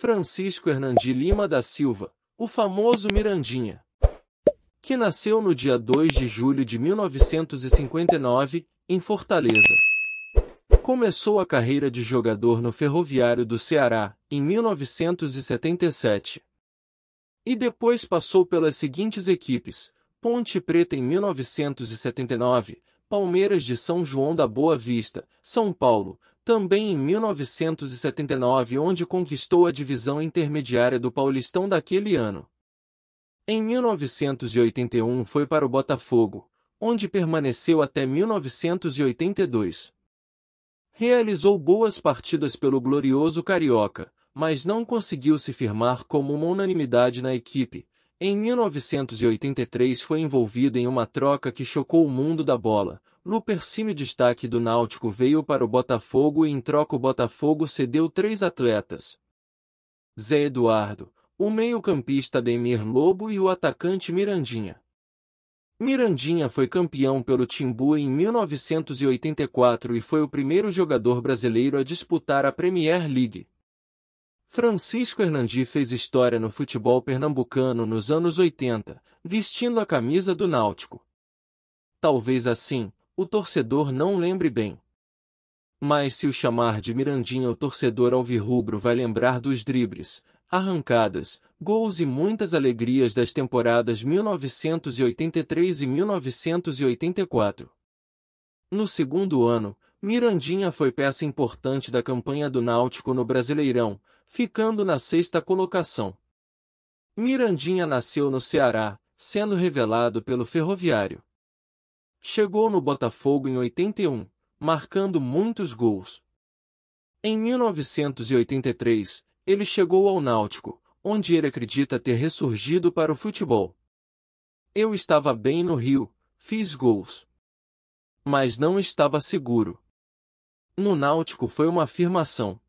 Francisco Hernandi Lima da Silva, o famoso Mirandinha, que nasceu no dia 2 de julho de 1959, em Fortaleza. Começou a carreira de jogador no Ferroviário do Ceará, em 1977. E depois passou pelas seguintes equipes: Ponte Preta em 1979, Palmeiras de São João da Boa Vista, São Paulo, também em 1979, onde conquistou a divisão intermediária do Paulistão daquele ano. Em 1981 foi para o Botafogo, onde permaneceu até 1982. Realizou boas partidas pelo glorioso Carioca, mas não conseguiu se firmar como uma unanimidade na equipe. Em 1983 foi envolvido em uma troca que chocou o mundo da bola, Lupercínio destaque do Náutico veio para o Botafogo e em troca o Botafogo cedeu três atletas. Zé Eduardo, o meio-campista Demir Lobo e o atacante Mirandinha. Mirandinha foi campeão pelo Timbu em 1984 e foi o primeiro jogador brasileiro a disputar a Premier League. Francisco Hernandi fez história no futebol pernambucano nos anos 80, vestindo a camisa do Náutico. Talvez assim, o torcedor não lembre bem. Mas se o chamar de Mirandinha o torcedor alvirrubro vai lembrar dos dribles, arrancadas, gols e muitas alegrias das temporadas 1983 e 1984. No segundo ano, Mirandinha foi peça importante da campanha do Náutico no Brasileirão, ficando na sexta colocação. Mirandinha nasceu no Ceará, sendo revelado pelo Ferroviário. Chegou no Botafogo em 81, marcando muitos gols. Em 1983, ele chegou ao Náutico, onde ele acredita ter ressurgido para o futebol. Eu estava bem no Rio, fiz gols. Mas não estava seguro. No Náutico foi uma afirmação.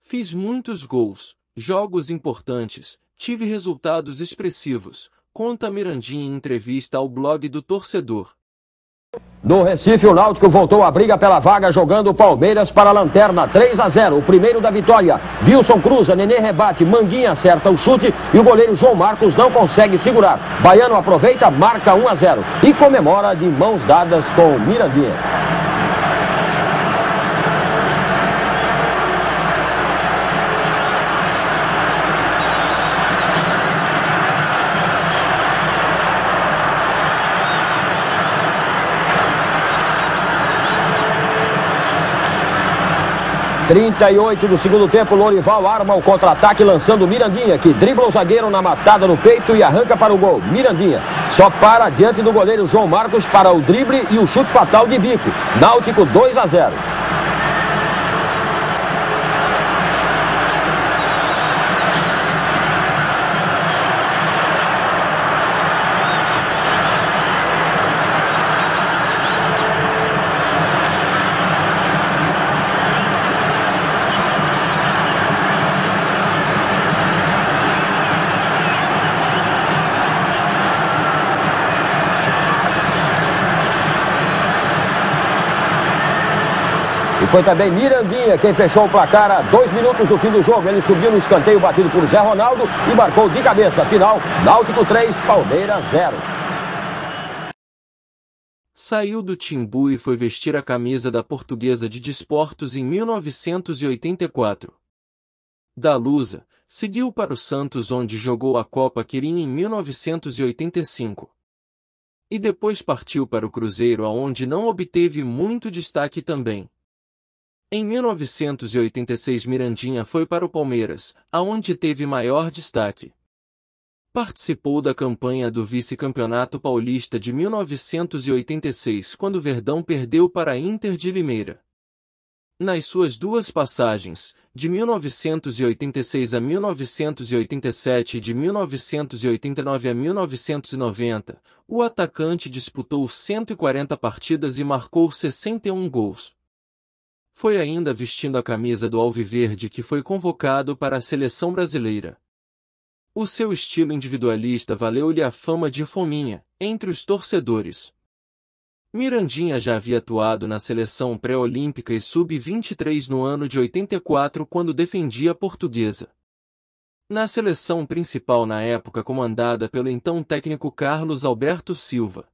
Fiz muitos gols, jogos importantes, tive resultados expressivos, conta Mirandinha em entrevista ao blog do torcedor. No Recife, o Náutico voltou à briga pela vaga, jogando o Palmeiras para a lanterna. 3 a 0, o primeiro da vitória. Wilson cruza, Nenê rebate, Manguinha acerta o chute e o goleiro João Marcos não consegue segurar. Baiano aproveita, marca 1 a 0 e comemora de mãos dadas com o Mirandinha. 38 do segundo tempo, Lorival arma o contra-ataque lançando Mirandinha, que dribla o zagueiro na matada no peito e arranca para o gol. Mirandinha só para diante do goleiro João Marcos para o drible e o chute fatal de bico. Náutico 2 a 0. foi também Mirandinha quem fechou o placar a dois minutos do fim do jogo. Ele subiu no escanteio batido por Zé Ronaldo e marcou de cabeça. Final, Náutico 3, Palmeiras 0. Saiu do Timbu e foi vestir a camisa da portuguesa de desportos em 1984. Da Lusa, seguiu para o Santos onde jogou a Copa Quirim em 1985 e depois partiu para o Cruzeiro aonde não obteve muito destaque também. Em 1986 Mirandinha foi para o Palmeiras, aonde teve maior destaque. Participou da campanha do vice-campeonato paulista de 1986 quando Verdão perdeu para Inter de Limeira. Nas suas duas passagens, de 1986 a 1987 e de 1989 a 1990, o atacante disputou 140 partidas e marcou 61 gols. Foi ainda vestindo a camisa do Alviverde que foi convocado para a seleção brasileira. O seu estilo individualista valeu-lhe a fama de fominha, entre os torcedores. Mirandinha já havia atuado na seleção pré-olímpica e sub-23 no ano de 84 quando defendia a portuguesa. Na seleção principal na época comandada pelo então técnico Carlos Alberto Silva.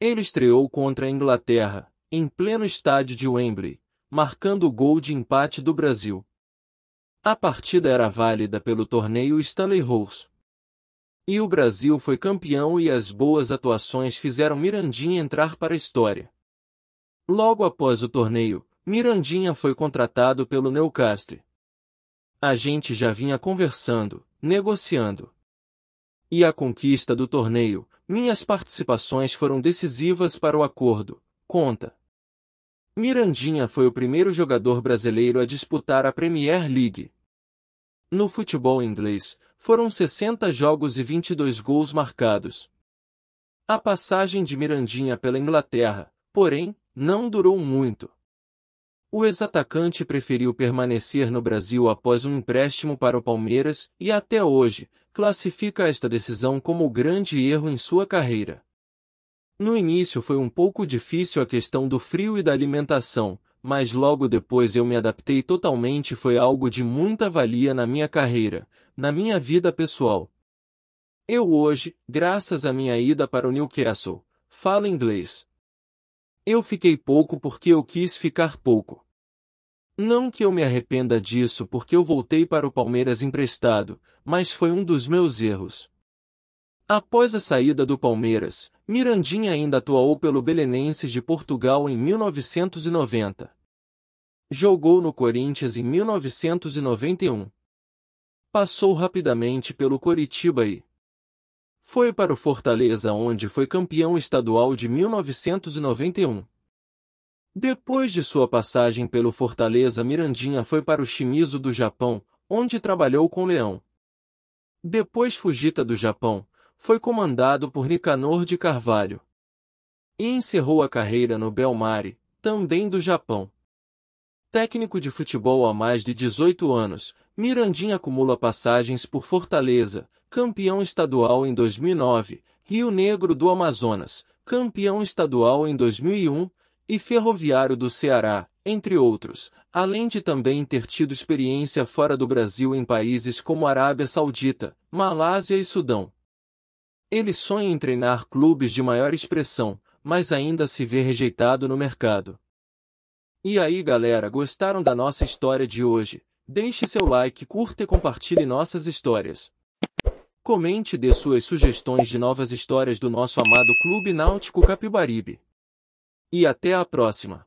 Ele estreou contra a Inglaterra, em pleno estádio de Wembley, marcando o gol de empate do Brasil. A partida era válida pelo torneio Stanley Rose. E o Brasil foi campeão e as boas atuações fizeram Mirandinha entrar para a história. Logo após o torneio, Mirandinha foi contratado pelo Newcastle. A gente já vinha conversando, negociando. E a conquista do torneio, minhas participações foram decisivas para o acordo, conta. Mirandinha foi o primeiro jogador brasileiro a disputar a Premier League. No futebol inglês, foram 60 jogos e 22 gols marcados. A passagem de Mirandinha pela Inglaterra, porém, não durou muito. O ex-atacante preferiu permanecer no Brasil após um empréstimo para o Palmeiras e, até hoje, classifica esta decisão como o grande erro em sua carreira. No início foi um pouco difícil a questão do frio e da alimentação, mas logo depois eu me adaptei totalmente e foi algo de muita valia na minha carreira, na minha vida pessoal. Eu hoje, graças à minha ida para o Newcastle, falo inglês. Eu fiquei pouco porque eu quis ficar pouco. Não que eu me arrependa disso porque eu voltei para o Palmeiras emprestado, mas foi um dos meus erros. Após a saída do Palmeiras, Mirandinha ainda atuou pelo Belenenses de Portugal em 1990. Jogou no Corinthians em 1991. Passou rapidamente pelo Coritiba e foi para o Fortaleza onde foi campeão estadual de 1991. Depois de sua passagem pelo Fortaleza, Mirandinha foi para o Shimizu do Japão, onde trabalhou com Leão. Depois Fujita do Japão, foi comandado por Nicanor de Carvalho. E encerrou a carreira no Belmare, também do Japão. Técnico de futebol há mais de 18 anos, Mirandim acumula passagens por Fortaleza, campeão estadual em 2009, Rio Negro do Amazonas, campeão estadual em 2001, e Ferroviário do Ceará, entre outros, além de também ter tido experiência fora do Brasil em países como Arábia Saudita, Malásia e Sudão. Ele sonha em treinar clubes de maior expressão, mas ainda se vê rejeitado no mercado. E aí galera, gostaram da nossa história de hoje? Deixe seu like, curta e compartilhe nossas histórias. Comente e dê suas sugestões de novas histórias do nosso amado Clube Náutico Capibaribe. E até a próxima!